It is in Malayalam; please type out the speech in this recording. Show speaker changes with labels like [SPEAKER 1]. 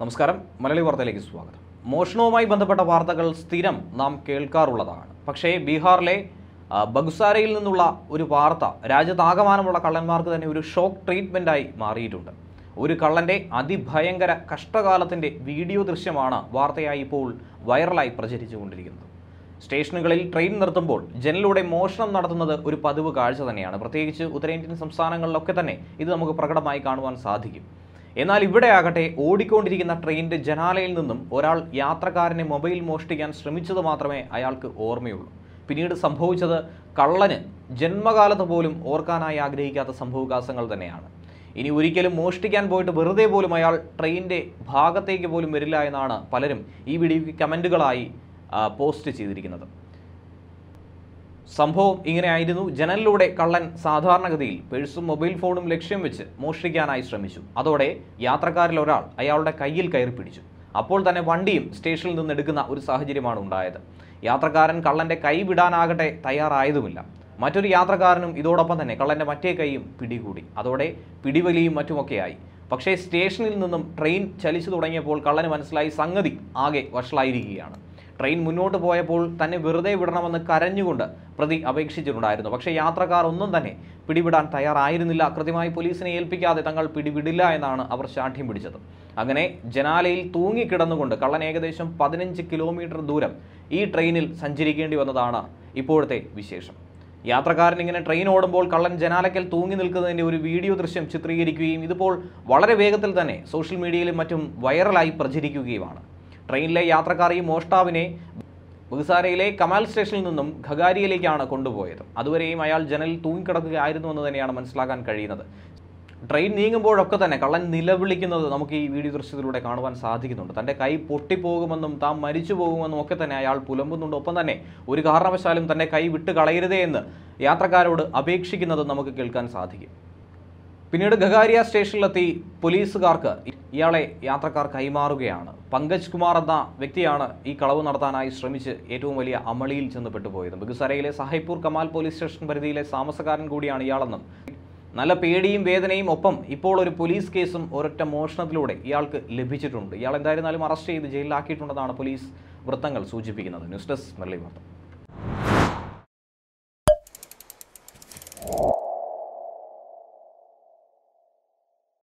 [SPEAKER 1] നമസ്കാരം മലയാളി വാർത്തയിലേക്ക് സ്വാഗതം മോഷണവുമായി ബന്ധപ്പെട്ട വാർത്തകൾ സ്ഥിരം നാം കേൾക്കാറുള്ളതാണ് പക്ഷേ ബീഹാറിലെ ബഗുസാരയിൽ നിന്നുള്ള ഒരു വാർത്ത രാജ്യത്താകമാനമുള്ള കള്ളന്മാർക്ക് തന്നെ ഒരു ഷോക്ക് ട്രീറ്റ്മെൻറ്റായി മാറിയിട്ടുണ്ട് ഒരു കള്ളൻ്റെ അതിഭയങ്കര കഷ്ടകാലത്തിൻ്റെ വീഡിയോ ദൃശ്യമാണ് വാർത്തയായി ഇപ്പോൾ വൈറലായി പ്രചരിച്ചു കൊണ്ടിരിക്കുന്നത് സ്റ്റേഷനുകളിൽ ട്രെയിൻ നിർത്തുമ്പോൾ ജനലിലൂടെ മോഷണം നടത്തുന്നത് ഒരു പതിവ് കാഴ്ച തന്നെയാണ് പ്രത്യേകിച്ച് ഉത്തരേന്ത്യൻ സംസ്ഥാനങ്ങളിലൊക്കെ തന്നെ ഇത് നമുക്ക് പ്രകടമായി കാണുവാൻ സാധിക്കും എന്നാൽ ഇവിടെ ആകട്ടെ ഓടിക്കൊണ്ടിരിക്കുന്ന ട്രെയിനിന്റെ ജനാലയിൽ നിന്നും ഒരാൾ യാത്രക്കാരനെ മൊബൈൽ മോഷ്ടിക്കാൻ ശ്രമിച്ചത് മാത്രമേ അയാൾക്ക് ഓർമ്മയുള്ളൂ പിന്നീട് സംഭവിച്ചത് കള്ളന് ജന്മകാലത്ത് പോലും ഓർക്കാനായി ആഗ്രഹിക്കാത്ത സംഭവവികാസങ്ങൾ തന്നെയാണ് ഇനി ഒരിക്കലും മോഷ്ടിക്കാൻ പോയിട്ട് വെറുതെ പോലും അയാൾ ട്രെയിനിൻ്റെ ഭാഗത്തേക്ക് പോലും വരില്ല എന്നാണ് പലരും ഈ വീഡിയോയ്ക്ക് കമൻറ്റുകളായി പോസ്റ്റ് ചെയ്തിരിക്കുന്നത് സംഭവം ഇങ്ങനെയായിരുന്നു ജനലിലൂടെ കള്ളൻ സാധാരണഗതിയിൽ പേഴ്സും മൊബൈൽ ഫോണും ലക്ഷ്യം വെച്ച് മോഷ്ടിക്കാനായി ശ്രമിച്ചു അതോടെ യാത്രക്കാരിൽ ഒരാൾ അയാളുടെ കയ്യിൽ കയറി പിടിച്ചു അപ്പോൾ തന്നെ വണ്ടിയും സ്റ്റേഷനിൽ നിന്ന് എടുക്കുന്ന ഒരു സാഹചര്യമാണ് ഉണ്ടായത് യാത്രക്കാരൻ കള്ളൻ്റെ കൈ വിടാനാകട്ടെ തയ്യാറായതുമില്ല മറ്റൊരു യാത്രക്കാരനും ഇതോടൊപ്പം തന്നെ കള്ളൻ്റെ മറ്റേ കൈയും പിടികൂടി അതോടെ പിടിവലിയും മറ്റുമൊക്കെയായി പക്ഷേ സ്റ്റേഷനിൽ നിന്നും ട്രെയിൻ ചലിച്ചു തുടങ്ങിയപ്പോൾ കള്ളന് മനസ്സിലായി സംഗതി ആകെ വഷളായിരിക്കുകയാണ് ട്രെയിൻ മുന്നോട്ട് പോയപ്പോൾ തന്നെ വെറുതെ വിടണമെന്ന് കരഞ്ഞുകൊണ്ട് പ്രതി അപേക്ഷിച്ചിട്ടുണ്ടായിരുന്നു പക്ഷേ യാത്രക്കാർ ഒന്നും തന്നെ പിടിവിടാൻ തയ്യാറായിരുന്നില്ല കൃത്യമായി പോലീസിനെ ഏൽപ്പിക്കാതെ തങ്ങൾ പിടിവിടില്ല എന്നാണ് അവർ ശാഠ്യം പിടിച്ചത് അങ്ങനെ ജനാലയിൽ തൂങ്ങിക്കിടന്നുകൊണ്ട് കള്ളൻ ഏകദേശം പതിനഞ്ച് കിലോമീറ്റർ ദൂരം ഈ ട്രെയിനിൽ സഞ്ചരിക്കേണ്ടി വന്നതാണ് ഇപ്പോഴത്തെ വിശേഷം യാത്രക്കാരൻ ഇങ്ങനെ ട്രെയിൻ ഓടുമ്പോൾ കള്ളൻ ജനാലക്കൽ തൂങ്ങി നിൽക്കുന്നതിൻ്റെ ഒരു വീഡിയോ ദൃശ്യം ചിത്രീകരിക്കുകയും ഇതിപ്പോൾ വളരെ വേഗത്തിൽ തന്നെ സോഷ്യൽ മീഡിയയിലും മറ്റും വൈറലായി പ്രചരിക്കുകയുമാണ് ട്രെയിനിലെ യാത്രക്കാർ ഈ മോഷ്ടാവിനെ ബുഖസാരയിലെ കമാൽ സ്റ്റേഷനിൽ നിന്നും ഖഗാരിയയിലേക്കാണ് കൊണ്ടുപോയത് അതുവരെയും അയാൾ ജനലിൽ തൂങ്ങിക്കിടക്കുകയായിരുന്നു എന്ന് തന്നെയാണ് മനസ്സിലാക്കാൻ കഴിയുന്നത് ട്രെയിൻ നീങ്ങുമ്പോഴൊക്കെ തന്നെ കള്ളൻ നിലവിളിക്കുന്നത് നമുക്ക് ഈ വീഡിയോ ദൃശ്യത്തിലൂടെ കാണുവാൻ സാധിക്കുന്നുണ്ട് തൻ്റെ കൈ പൊട്ടിപ്പോകുമെന്നും താൻ മരിച്ചു പോകുമെന്നും ഒക്കെ തന്നെ അയാൾ പുലമ്പുന്നുണ്ട് ഒപ്പം തന്നെ ഒരു കാരണവശാലും തൻ്റെ കൈ വിട്ട് കളയരുതേ എന്ന് യാത്രക്കാരോട് അപേക്ഷിക്കുന്നത് നമുക്ക് കേൾക്കാൻ സാധിക്കും പിന്നീട് ഗഗാരിയ സ്റ്റേഷനിലെത്തി പോലീസുകാർക്ക് ഇയാളെ യാത്രക്കാർ കൈമാറുകയാണ് പങ്കജ് കുമാർ എന്ന വ്യക്തിയാണ് ഈ കളവ് നടത്താനായി ശ്രമിച്ച് ഏറ്റവും വലിയ അമളിയിൽ ചെന്ന് പെട്ടുപോയത് ബഗുസരയിലെ സാഹിബ്പൂർ കമാൽ പോലീസ് സ്റ്റേഷൻ പരിധിയിലെ താമസക്കാരൻ കൂടിയാണ് ഇയാളെന്നും നല്ല പേടിയും വേദനയും ഒപ്പം ഇപ്പോൾ ഒരു പോലീസ് കേസും ഒരൊറ്റ മോഷണത്തിലൂടെ ഇയാൾക്ക് ലഭിച്ചിട്ടുണ്ട് ഇയാൾ എന്തായിരുന്നാലും അറസ്റ്റ് ചെയ്ത് ജയിലിലാക്കിയിട്ടുണ്ടെന്നാണ് പോലീസ് വൃത്തങ്ങൾ സൂചിപ്പിക്കുന്നത് ന്യൂസ് ഡെസ്ക് മുരളി